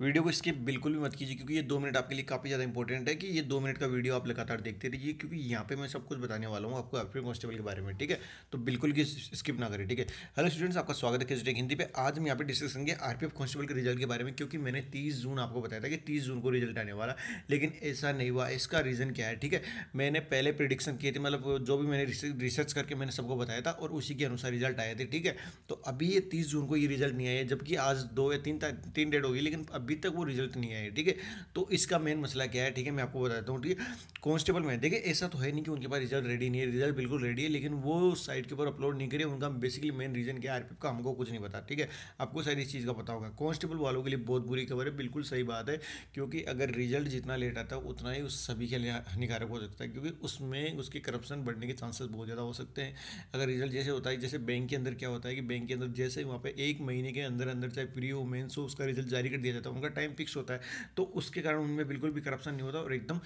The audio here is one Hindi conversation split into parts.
वीडियो को स्किप बिल्कुल भी मत कीजिए क्योंकि ये दो मिनट आपके लिए काफ़ी ज़्यादा इंपॉर्टेंट है कि ये दो मिनट का वीडियो आप लगातार देखते रहिए क्योंकि यहाँ पे मैं सब कुछ बताने वाला हूँ आपको एफरी कॉन्स्टेबल के बारे में ठीक है तो बिल्कुल की स्किप ना करें ठीक है हेलो स्टूडेंट्स आपका स्वागत है किसी हिंदी पे आज हम यहाँ पर डिस्कस करेंगे आर कांस्टेबल के रिजल्ट के बारे में क्योंकि मैंने तीस जून आपको बताया था कि तीस जून को रिजल्ट आने वाला लेकिन ऐसा नहीं हुआ इसका रीज़न क्या है ठीक है मैंने पहले प्रिडिक्शन किए थे मतलब जो भी मैंने रिसर्च करके मैंने सबको बताया था और उसी के अनुसार रिजल्ट आए थे ठीक है तो अभी ये तीस जून को ये रिजल्ट नहीं आया जबकि आज दो या तीन तीन डेट होगी लेकिन अभी तक वो रिजल्ट नहीं आए ठीक है तो इसका मेन मसला क्या है ठीक है मैं आपको बताता हूँ ठीक है कॉन्स्टेबल में देखिए ऐसा तो है नहीं कि उनके पास रिजल्ट रेडी नहीं है रिजल्ट बिल्कुल रेडी है लेकिन वो साइट के ऊपर अपलोड नहीं करे उनका बेसिकली मेन रीजन क्या है का हमको कुछ नहीं पता ठीक है आपको शायद इस चीज़ का पता होगा कॉन्स्टेबल वालों के लिए बहुत बुरी खबर है बिल्कुल सही बात है क्योंकि अगर रिजल्ट जितना लेट आता है उतना ही उस सभी के लिए हानिकारक हो सकता है क्योंकि उसमें उसके करप्शन बढ़ने के चांसेस बहुत ज़्यादा हो सकते हैं अगर रिजल्ट जैसे होता है जैसे बैंक के अंदर क्या होता है कि बैंक के अंदर जैसे वहाँ पे एक महीने के अंदर अंदर चाहे प्री हो मेन्स हो उसका रिजल्ट जारी कर दिया जाता है उनका टाइम फिक्स होता है तो उसके कारण उनमें बिल्कुल भी करप्शन नहीं होता और एकदम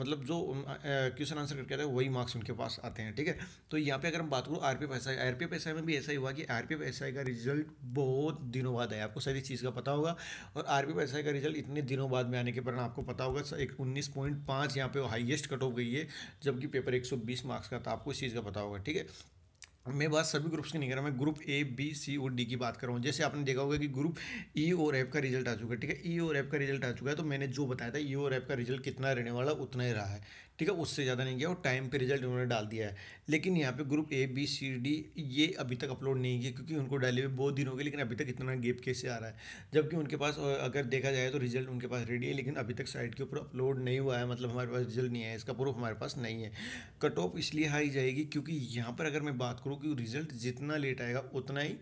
मतलब जो क्वेश्चन आंसर करके आता है वही मार्क्स उनके पास आते हैं ठीक है तो यहाँ पे अगर हम बात करूँ R P S I R P S I में भी ऐसा ही हुआ कि आर पी एस आई का रिजल्ट बहुत दिनों बाद आया आपको सारी चीज़ का पता होगा और आर पी एस आई का रिजल्ट इतने दिनों बाद में आने के कारण आपको पता होगा एक उन्नीस पॉइंट पाँच यहाँ पर हाइएस्ट कट ऑफ गई है जबकि पेपर एक सौ बीस मार्क्स का था आपको इस चीज़ का पता होगा ठीक है मैं बात सभी ग्रुप्स की नहीं कर रहा मैं ग्रुप ए बी सी और डी की बात कर रहा हूँ जैसे आपने देखा होगा कि ग्रुप ई e और एफ का रिजल्ट आ चुका है ठीक है ई e और एफ का रिजल्ट आ चुका है तो मैंने जो बताया था ई e और एफ का रिजल्ट कितना रहने वाला उतना ही रहा है ठीक है उससे ज़्यादा नहीं गया और टाइम पे रिजल्ट उन्होंने डाल दिया है लेकिन यहाँ पे group A B C D ये अभी तक अपलोड नहीं किया क्योंकि उनको डाले हुए बहुत दिन हो गए लेकिन अभी तक इतना गेप कैसे आ रहा है जबकि उनके पास अगर देखा जाए तो रिजल्ट उनके पास रेडी है लेकिन अभी तक साइट के ऊपर अपलोड नहीं हुआ है मतलब हमारे पास रिजल्ट नहीं है इसका प्रूफ हमारे पास नहीं है कट ऑफ इसलिए हाई जाएगी क्योंकि यहाँ पर अगर मैं बात करूँ कि रिजल्ट जितना लेट आएगा उतना ही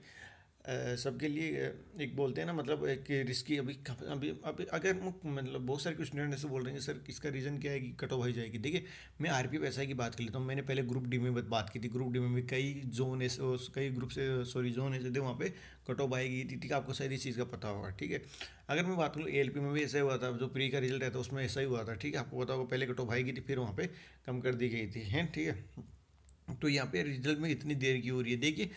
सबके लिए एक बोलते हैं ना मतलब एक रिस्की अभी अभी अभी अगर मतलब बहुत सारे स्टूडेंट ऐसे बोल रहे हैं सर इसका रीज़न क्या है कि कट ऑफ हो जाएगी देखिए मैं आर पी पैसा की बात कर लेता हूँ मैंने पहले ग्रुप डी में बात की थी ग्रुप डी में भी कई जोन ऐसे कई ग्रुप से सॉरी जोन ऐसे थे वहाँ पर कट ऑफ आएगी ठीक है आपको शायद इस चीज़ का पता होगा ठीक है अगर मैं बात करूँ ए में भी ऐसा ही हुआ था जो प्री का रिजल्ट रहता है उसमें ऐसा ही हुआ था ठीक है आपको पता होगा पहले कट ऑफ आएगी थी फिर वहाँ पर कम कर दी गई थी है ठीक है तो यहाँ पे रिजल्ट में इतनी देर की हो रही है देखिए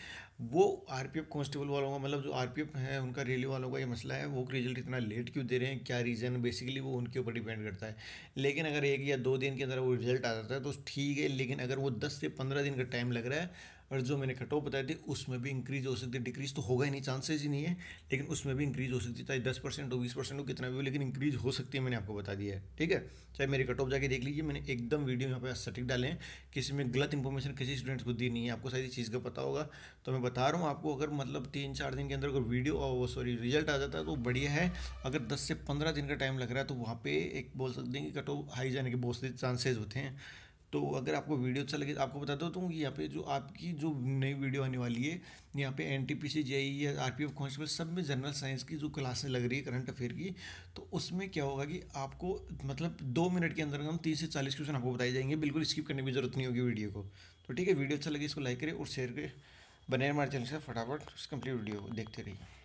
वो आरपीएफ कांस्टेबल वालों का मतलब जो आरपीएफ है उनका रेलवे वालों का ये मसला है वो रिजल्ट इतना लेट क्यों दे रहे हैं क्या रीज़न है बेसिकली वो उनके ऊपर डिपेंड करता है लेकिन अगर एक या दो दिन के अंदर वो रिजल्ट आ जाता है तो ठीक है लेकिन अगर वो दस से पंद्रह दिन का टाइम लग रहा है और जो मैंने कट ऑफ बताए थे उसमें भी इंक्रीज हो सकती है डिक्रीज तो होगा ही नहीं चांसेज ही नहीं है लेकिन उसमें भी इंक्रीज हो सकती है चाहे दस परसेंट हो बीस परसेंट हो कितना भी हो लेकिन इंक्रीज हो सकती है मैंने आपको बता दिया है ठीक है चाहे मेरे कट ऑफ जाके देख लीजिए मैंने एकदम वीडियो यहाँ पर सटिक डाले किसी में गलत इंफॉर्मेशन किसी स्टूडेंट्स को दी नहीं है आपको सारी चीज़ का पता होगा तो मैं बता रहा हूँ आपको अगर मतलब तीन चार दिन के अंदर अगर वीडियो और सॉरी रिजल्ट आ जाता है तो बढ़िया है अगर दस से पंद्रह दिन का टाइम लग रहा है तो वहाँ पर एक बोल सकते हैं कि कट ऑफ हाई जाने के बहुत से चांसेज होते हैं तो अगर आपको वीडियो अच्छा लगे तो आपको बताता हूँ कि यहाँ पे जो आपकी जो नई वीडियो आने वाली है यहाँ पे N T P C J या आर पी एफ कॉन्स्टेबल सब में जनरल साइंस की जो क्लासें लग रही है करंट अफेयर की तो उसमें क्या होगा कि आपको मतलब दो मिनट के अंदर हम तीस से चालीस क्वेश्चन आपको बताए जाएंगे बिल्कुल स्किप करने की जरूरत नहीं होगी वीडियो को तो ठीक है वीडियो अच्छा लगे इसको लाइक करें और शेयर करें बने हमारे चैनल से फटाफट कंप्लीट वीडियो देखते रहिए